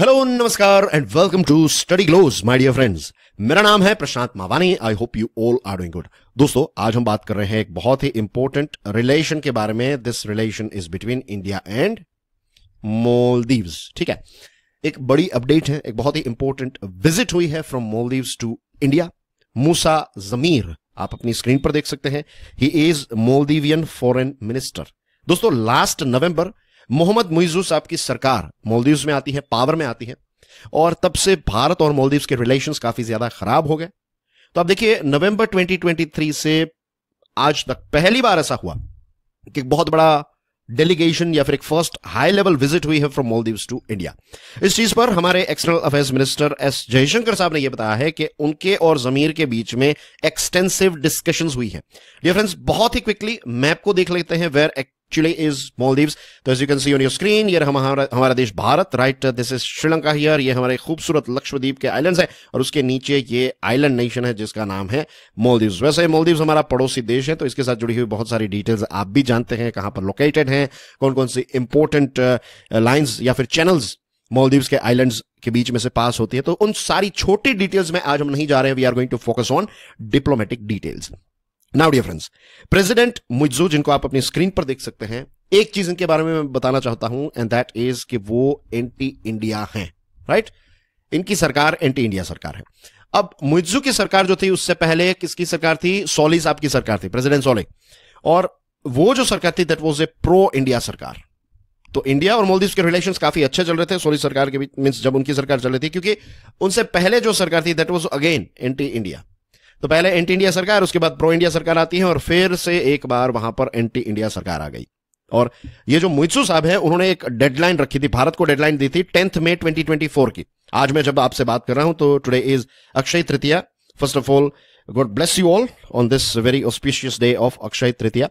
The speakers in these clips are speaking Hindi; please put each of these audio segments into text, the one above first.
हेलो नमस्कार and welcome to study glows my dear friends मेरा नाम है Prashant Mavani I hope you all are doing good दोस्तों आज हम बात कर रहे हैं एक बहुत ही इंपॉर्टेंट रिलेशन के बारे में this relation is between India and Maldives ठीक है एक बड़ी अपडेट है एक बहुत ही इंपॉर्टेंट विजिट हुई है from Maldives to India Moosa Zameer आप अपनी स्क्रीन पर देख सकते हैं he is Maldivian foreign minister दोस्तों लास्ट नवंबर मोहम्मद मुइजू साहब की सरकार मोलदीव में आती है पावर में आती है और तब से भारत और मोलदीव के रिलेशन काफी ज्यादा खराब हो गए तो आप देखिए नवंबर 2023 से आज तक पहली बार ऐसा हुआ कि बहुत बड़ा डेलीगेशन या फिर एक फर्स्ट हाई लेवल विजिट हुई है फ्रॉम मोलदीव्स टू इंडिया इस चीज पर हमारे external affairs minister S Jaishankar साहब ने यह बताया है कि उनके और जमीर के बीच में एक्सटेंसिव डिस्कशंस हुई है डियर फ्रेंड्स बहुत ही क्विकली मैप को देख लेते हैं वेर Chile इज Maldives. तो as you can see on your screen ये हमारा हमारा देश Bharat right this is Sri Lanka here ये हमारे खूबसूरत लक्षद्वीप के आइलैंड्स हैं और उसके नीचे ये आइलैंड नेशन है जिसका नाम है मॉलदीव वैसे मॉलदीव हमारा पड़ोसी देश है तो इसके साथ जुड़ी हुई बहुत सारी डिटेल्स आप भी जानते हैं कहाँ पर लोकेटेड हैं कौन कौन सी इंपॉर्टेंट लाइन्स uh, या फिर चैनल्स मॉलदीव्स के आइलैंड्स के बीच में से पास होती है तो उन सारी छोटी डिटेल्स में आज हम नहीं जा रहे हैं we are going to focus on diplomatic details now dear friends president Muizzu जिनको आप अपनी स्क्रीन पर देख सकते हैं एक चीज इनके बारे में मैं बताना चाहता हूं एंड दैट इज कि वो एंटी इंडिया हैं राइट right? इनकी सरकार एंटी इंडिया सरकार है अब मुज्जू की सरकार जो थी उससे पहले किसकी सरकार थी सोली साहब की सरकार थी प्रेसिडेंट सोले और वो जो सरकार थी that was a pro India सरकार तो इंडिया और मालदीव के रिलेशन काफी अच्छे चल रहे थे सोली सरकार के बीच मीन्स जब उनकी सरकार चल रही थी क्योंकि उनसे पहले जो सरकार थी that was again anti India तो पहले एंटी इंडिया सरकार उसके बाद प्रो इंडिया सरकार आती है और फिर से एक बार वहां पर एंटी इंडिया सरकार आ गई और ये जो मुइसू साहब है उन्होंने एक डेडलाइन रखी थी भारत को डेडलाइन दी थी टेंथ ट्वेंटी फोर की आज मैं जब आपसे बात कर रहा हूं तो today is Akshaya Tritiya first of all god bless you all on this very auspicious day of Akshaya Tritiya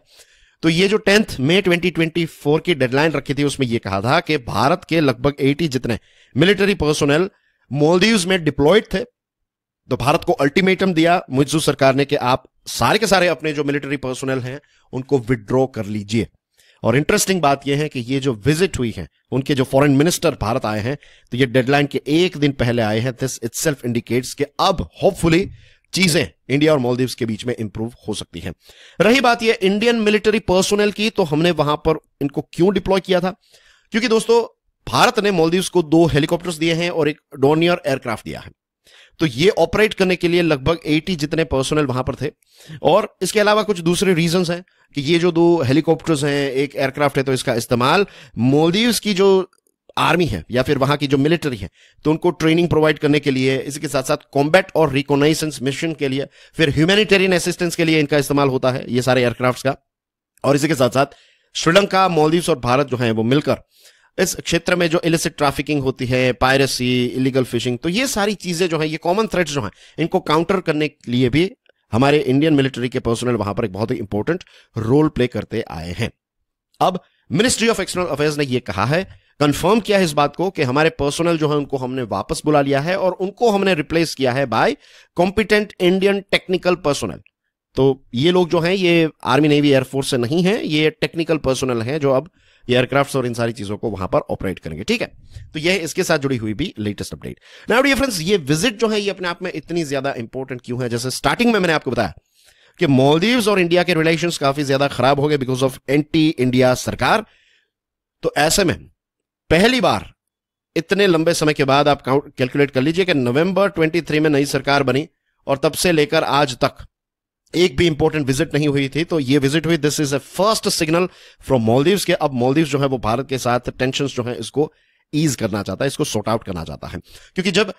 तो ये जो टेंथ मे 2024 की डेडलाइन रखी थी उसमें यह कहा था कि भारत के लगभग 80 जितने मिलिट्री पर्सोनल मोलदीव में डिप्लॉयड थे तो भारत को अल्टीमेटम दिया मुजू सरकार ने कि आप सारे के सारे अपने जो मिलिट्री पर्सनल हैं उनको विदड्रॉ कर लीजिए और इंटरेस्टिंग बात यह है कि ये जो विजिट हुई है उनके जो फॉरेन मिनिस्टर भारत आए हैं तो ये डेडलाइन के एक दिन पहले आए हैं दिस इट सेल्फ इंडिकेट्स के अब होपफुली चीजें इंडिया और मालदीव्स के बीच में इंप्रूव हो सकती हैं रही बात यह इंडियन मिलिट्री पर्सोनल की तो हमने वहां पर इनको क्यों डिप्लॉय किया था क्योंकि दोस्तों भारत ने मालदीव्स को दो हेलीकॉप्टर्स दिए हैं और एक डोनियर एयरक्राफ्ट दिया है तो ये ऑपरेट करने के लिए लगभग 80 जितने पर्सनल वहां पर थे और इसके अलावा कुछ दूसरे रीजन हैं कि ये जो दो हेलीकॉप्टर्स हैं एक एयरक्राफ्ट है तो इसका इस्तेमाल मोलदीव्स की जो आर्मी है या फिर वहां की जो मिलिट्री है तो उनको ट्रेनिंग प्रोवाइड करने के लिए इसके साथ साथ कॉम्बैट और रिकोनाइसेंस मिशन के लिए फिर ह्यूमैनिटेरियन असिस्टेंस के लिए इनका इस्तेमाल होता है ये सारे एयरक्राफ्ट का और इसी के साथ साथ श्रीलंका मालदीव्स और भारत जो है वो मिलकर इस क्षेत्र में जो इलिसिट ट्रैफिकिंग होती है पायरेसी इलीगल फिशिंग तो ये सारी चीजें जो है ये कॉमन थ्रेड्स जो हैं इनको काउंटर करने के लिए भी हमारे इंडियन मिलिट्री के पर्सनल वहां पर एक बहुत ही इंपॉर्टेंट रोल प्ले करते आए हैं अब मिनिस्ट्री ऑफ एक्सटर्नल अफेयर्स ने यह कहा है कंफर्म किया है इस बात को कि हमारे पर्सनल जो है उनको हमने वापस बुला लिया है और उनको हमने रिप्लेस किया है by competent Indian technical personnel तो ये लोग जो हैं ये आर्मी नेवी एयरफोर्स से नहीं है ये टेक्निकल पर्सनल हैं जो अब एयरक्राफ्ट और इन सारी चीजों को वहां पर ऑपरेट करेंगे ठीक है तो यह इसके साथ जुड़ी हुई भी latest update now dear friends ये विजिट जो है ये अपने आप में इतनी ज्यादा इंपॉर्टेंट क्यों है जैसे स्टार्टिंग में मैंने आपको बताया कि मालदीव्स और इंडिया के रिलेशन काफी ज्यादा खराब हो गए बिकॉज ऑफ एंटी इंडिया सरकार तो ऐसे में पहली बार इतने लंबे समय के बाद आप काउंट कैलकुलेट कर लीजिए कि नवंबर 23 में नई सरकार बनी और तब से लेकर आज तक एक भी इंपॉर्टेंट विजिट नहीं हुई थी तो ये विजिट हुई this is a first signal from Maldives के अब मॉलदीव्स जो है वो भारत के साथ टेंशन जो है इसको ईज करना चाहता है इसको सॉर्ट आउट करना चाहता है क्योंकि जब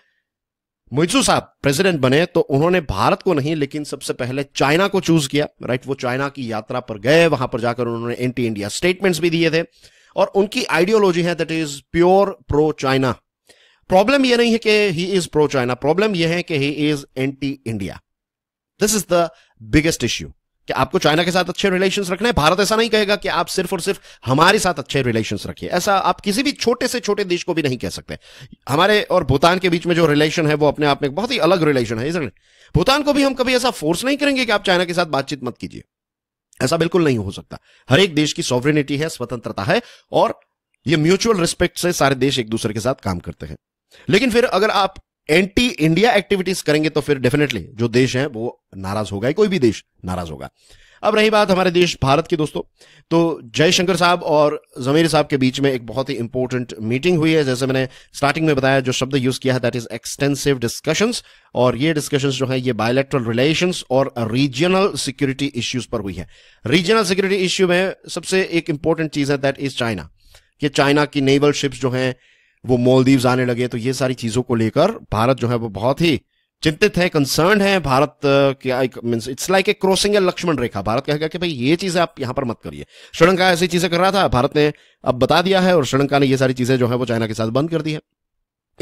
मुइजू साहब प्रेसिडेंट बने तो उन्होंने भारत को नहीं लेकिन सबसे पहले चाइना को चूज किया राइट वो चाइना की यात्रा पर गए वहां पर जाकर उन्होंने एंटी इंडिया स्टेटमेंट्स भी दिए थे और उनकी आइडियोलॉजी है that is pure pro China problem यह नहीं है कि he is pro China problem यह है कि he is anti India this is the biggest issue कि आपको चाइना के साथ अच्छे रिलेशन रखना है भारत ऐसा नहीं कहेगा कि आप सिर्फ और सिर्फ हमारे साथ अच्छे रिलेशन रखिए ऐसा आप किसी भी छोटे से छोटे देश को भी नहीं कह सकते हमारे और भूटान के बीच में जो रिलेशन है वो अपने आप में बहुत ही अलग रिलेशन है भूटान को भी हम कभी ऐसा फोर्स नहीं करेंगे कि आप चाइना के साथ बातचीत मत कीजिए ऐसा बिल्कुल नहीं हो सकता हर एक देश की सॉवरिनिटी है स्वतंत्रता है और ये म्यूचुअल रिस्पेक्ट से सारे देश एक दूसरे के साथ काम करते हैं लेकिन फिर अगर आप एंटी इंडिया एक्टिविटीज करेंगे तो फिर डेफिनेटली जो देश है वो नाराज होगा कोई भी देश नाराज होगा अब रही बात हमारे देश भारत की दोस्तों तो जयशंकर साहब और जमीर साहब के बीच में एक बहुत ही इंपॉर्टेंट मीटिंग हुई है जैसे मैंने स्टार्टिंग में बताया जो शब्द यूज किया है दैट इज एक्सटेंसिव डिस्कशंस और ये डिस्कशंस जो है ये बायोलेक्ट्रल रिलेशंस और रीजनल सिक्योरिटी इश्यूज पर हुई है रीजनल सिक्योरिटी इश्यू में सबसे एक इंपॉर्टेंट चीज है दैट इज चाइना कि चाइना की नेवल शिप्स जो हैं वो मोलदीव आने लगे तो ये सारी चीजों को लेकर भारत जो है वो बहुत ही चिंतित है कंसर्न है भारत क्या means it's like a crossing a Lakshman rekha Bharat कहेगा कि भाई ये चीजें आप यहां पर मत करिए श्रीलंका ऐसी चीजें कर रहा था भारत ने अब बता दिया है और श्रीलंका ने ये सारी चीजें जो है वो चाइना के साथ बंद कर दी है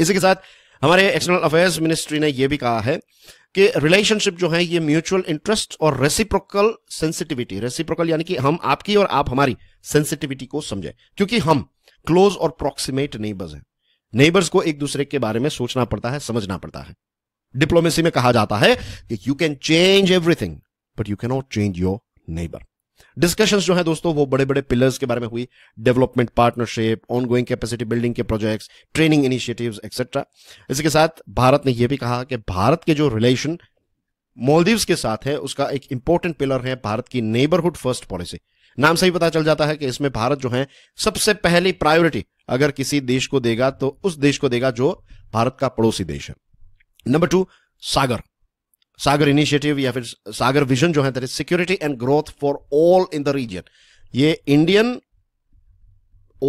इसी के साथ हमारे एक्सटर्नल अफेयर्स मिनिस्ट्री ने यह भी कहा है कि रिलेशनशिप जो है ये म्यूचुअल इंटरेस्ट और रेसिप्रोकल सेंसिटिविटी रेसिप्रोकल यानी कि हम आपकी और आप हमारी सेंसिटिविटी को समझें क्योंकि हम क्लोज और प्रोक्सीमेट नेबर्स हैं नेबर्स को एक दूसरे के बारे में सोचना पड़ता है समझना पड़ता है डिप्लोमेसी में कहा जाता है कि you can change everything but you can not change your neighbour discussions जो है दोस्तों वो बड़े बड़े पिलर्स के बारे में हुई development partnership going capacity building के प्रोजेक्ट ट्रेनिंग इनिशिएटिव्स एक्सेट्रा इसके साथ भारत ने यह भी कहा कि भारत के जो रिलेशन मालदीव्स के साथ है उसका एक इंपॉर्टेंट पिलर है भारत की नेबरहुड फर्स्ट पॉलिसी नाम से ही पता चल जाता है कि इसमें भारत जो है सबसे पहली प्रायोरिटी अगर किसी देश को देगा तो उस देश को देगा जो भारत का पड़ोसी देश है number two SAGAR SAGAR initiative या फिर सागर विजन जो है that is security and growth for all in the region ये इंडियन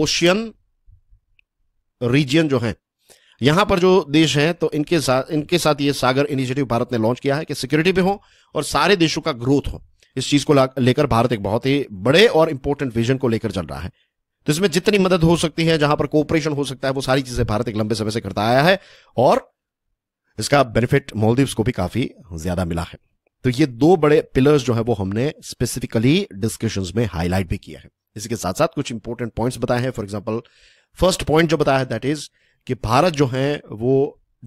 ओशियन रीजन जो है यहां पर जो देश हैं तो इनके साथ इनके साथ ये सागर इनिशिएटिव भारत ने लॉन्च किया है कि सिक्योरिटी पे हो और सारे देशों का ग्रोथ हो इस चीज को लेकर भारत एक बहुत ही बड़े और इंपॉर्टेंट विजन को लेकर चल रहा है तो इसमें जितनी मदद हो सकती है जहां पर कोऑपरेशन हो सकता है वो सारी चीजें भारत एक लंबे समय से करता आया है और इसका बेनिफिट मोलदीव को भी काफी ज्यादा मिला है तो ये दो बड़े पिलर्स जो है वो हमने स्पेसिफिकली डिस्कशन में हाईलाइट भी किया है इसी के साथ साथ कुछ इंपॉर्टेंट पॉइंट्स बताए हैं फॉर एग्जाम्पल फर्स्ट पॉइंट जो बताया है दैट इज कि भारत जो है वो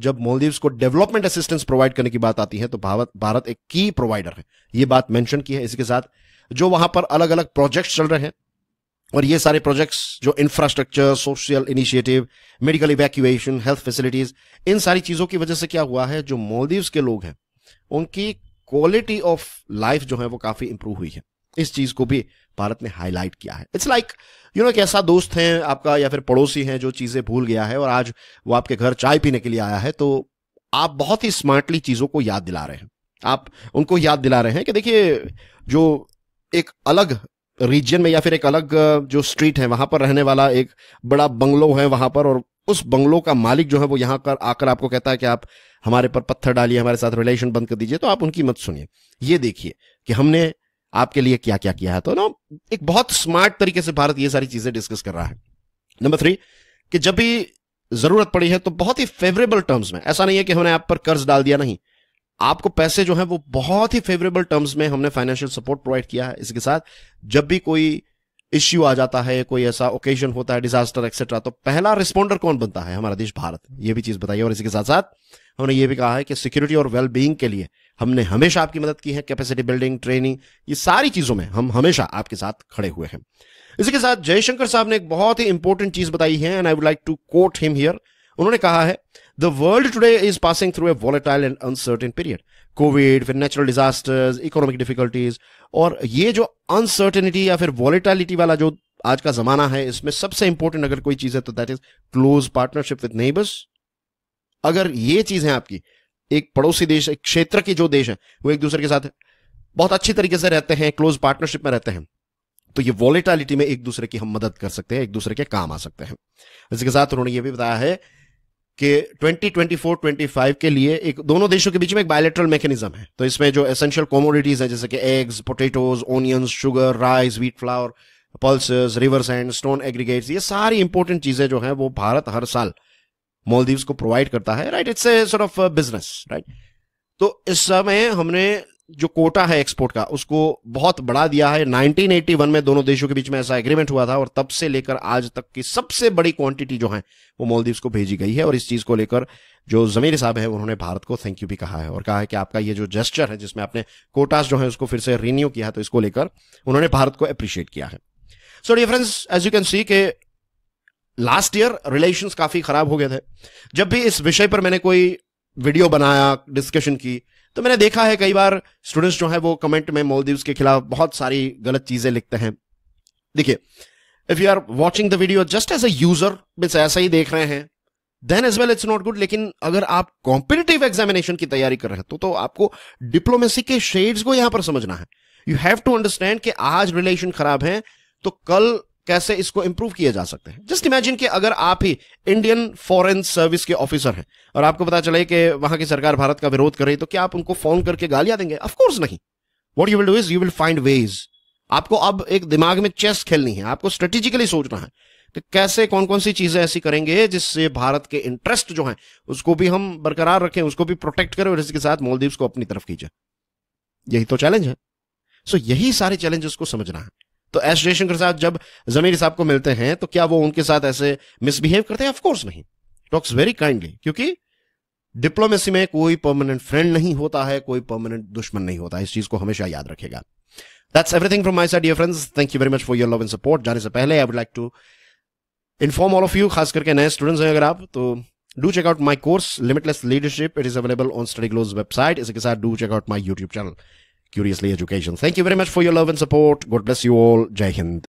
जब मोलदीव को डेवलपमेंट असिस्टेंस प्रोवाइड करने की बात आती है तो भारत भारत एक की प्रोवाइडर है ये बात मेंशन की है इसके साथ जो वहां पर अलग अलग प्रोजेक्ट्स चल रहे हैं और ये सारे प्रोजेक्ट्स जो infrastructure social initiative medical evacuation health facilities इन सारी चीज़ों की वजह से क्या हुआ है जो मोलदीव के लोग हैं उनकी क्वालिटी ऑफ लाइफ जो है वो काफ़ी इंप्रूव हुई है इस चीज़ को भी भारत ने हाईलाइट किया है इट्स लाइक यू नो एक ऐसा दोस्त है आपका या फिर पड़ोसी है जो चीज़ें भूल गया है और आज वो आपके घर चाय पीने के लिए आया है तो आप बहुत ही स्मार्टली चीज़ों को याद दिला रहे हैं आप उनको याद दिला रहे हैं कि देखिए जो एक अलग रीजन में या फिर एक अलग जो स्ट्रीट है वहां पर रहने वाला एक बड़ा बंगलो है वहां पर और उस बंगलो का मालिक जो है वो यहां कर आकर आपको कहता है कि आप हमारे पर पत्थर डालिए हमारे साथ रिलेशन बंद कर दीजिए तो आप उनकी मत सुनिए ये देखिए कि हमने आपके लिए क्या क्या किया है तो ना एक बहुत स्मार्ट तरीके से भारत ये सारी चीजें डिस्कस कर रहा है नंबर थ्री कि जब भी जरूरत पड़ी है तो बहुत ही फेवरेबल टर्म्स में ऐसा नहीं है कि हमने आप पर कर्ज डाल दिया नहीं आपको पैसे जो है वो बहुत ही फेवरेबल टर्म्स में हमने फाइनेंशियल सपोर्ट प्रोवाइड किया है इसके साथ जब भी कोई इश्यू आ जाता है कोई ऐसा ओकेजन होता है डिजास्टर एक्सेट्रा तो पहला रिस्पॉन्डर कौन बनता है हमारा देश भारत ये भी चीज बताइए और इसके साथ साथ हमने ये भी कहा है कि सिक्योरिटी और वेल बींग के लिए हमने हमेशा आपकी मदद की है कैपेसिटी बिल्डिंग ट्रेनिंग ये सारी चीजों में हम हमेशा आपके साथ खड़े हुए हैं इसके साथ जयशंकर साहब ने एक बहुत ही इंपॉर्टेंट चीज बताई है and I would like to quote him here उन्होंने कहा है The world today is passing through a volatile and uncertain period. Covid फिर नेचुरल डिजास्टर्स इकोनॉमिक डिफिकल्टीज और ये जो अनसर्टेनिटी या फिर वॉलेटिलिटी वाला जो आज का जमाना है इसमें सबसे इंपॉर्टेंट अगर कोई चीज है तो that is close partnership with neighbours अगर ये चीज है आपकी एक पड़ोसी देश एक क्षेत्र के जो देश है वो एक दूसरे के साथ बहुत अच्छी तरीके से रहते हैं क्लोज पार्टनरशिप में रहते हैं तो ये वॉलेटालिटी में एक दूसरे की हम मदद कर सकते हैं एक दूसरे के काम आ सकते हैं इसके साथ उन्होंने ये भी बताया है कि 2024-25 के लिए एक दोनों देशों के बीच में एक बायोलेट्रल मैकेनिज्म है तो इसमें जो एसेंशियल कॉमोडिटीज है जैसे कि eggs potatoes onions sugar rice wheat flour pulse river sand stone aggregates ये सारी इंपॉर्टेंट चीजें जो हैं वो भारत हर साल मोलदीव को प्रोवाइड करता है right it's a sort of business right तो इस समय हमने जो कोटा है एक्सपोर्ट का उसको बहुत बढ़ा दिया है 1981 में दोनों देशों के बीच में ऐसा एग्रीमेंट हुआ था और तब से लेकर आज तक की सबसे बड़ी क्वांटिटी जो है वो मालदीव को भेजी गई है और इस चीज को लेकर जो जमीर साहब है उन्होंने भारत को थैंक यू भी कहा है और कहा है कि आपका ये जो जेस्टर है जिसमें आपने कोटास जो है उसको फिर से रिन्यू किया है तो इसको लेकर उन्होंने भारत को अप्रिशिएट किया है so dear friends as you can see के लास्ट ईयर रिलेशन काफी खराब हो गए थे जब भी इस विषय पर मैंने कोई वीडियो बनाया डिस्कशन की तो मैंने देखा है कई बार स्टूडेंट्स जो है वो कमेंट में मोलदीव के खिलाफ बहुत सारी गलत चीजें लिखते हैं देखिए if you are watching the video just as a user means ऐसा ही देख रहे हैं then as well it's not good लेकिन अगर आप कॉम्पिटेटिव एग्जामिनेशन की तैयारी कर रहे हो तो, तो आपको डिप्लोमेसी के शेड्स को यहां पर समझना है यू हैव टू अंडरस्टैंड कि आज रिलेशन खराब है तो कल कैसे इसको इंप्रूव किया जा सकते हैं जस्ट इमेजिन कि अगर आप ही इंडियन फॉरेन सर्विस के ऑफिसर हैं और आपको पता चले कि वहां की सरकार भारत का विरोध कर रही तो क्या आप उनको फोन करके गालियां देंगे ऑफकोर्स नहीं what you will do is you will find ways आपको अब एक दिमाग में चेस खेलनी है आपको स्ट्रेटेजिकली सोचना है कि कैसे कौन कौन सी चीजें ऐसी करेंगे जिससे भारत के इंटरेस्ट जो हैं उसको भी हम बरकरार रखें उसको भी प्रोटेक्ट करें और इसके साथ मोलदीव को अपनी तरफ खींचे यही तो चैलेंज है सो यही सारे चैलेंजेस को समझना है तो एस जयशंकर साहब जब जमीर साहब को मिलते हैं तो क्या वो उनके साथ ऐसे मिसबिहेव करते हैं ऑफकोर्स नहीं टॉक्स वेरी काइंडली क्योंकि डिप्लोमेसी में कोई परमानेंट फ्रेंड नहीं होता है कोई परमानेंट दुश्मन नहीं होता इस चीज को हमेशा याद रखेगा that's everything from my side dear friends thank you very much for your love and support जाने से पहले I would like to inform all of you खास करके नए स्टूडेंट्स हैं अगर आप तो do check out my course limitless leadership it is available on study glows website इसके साथ do check out my YouTube channel Curiously Education. Thank you very much for your love and support. God bless you all. Jai Hind.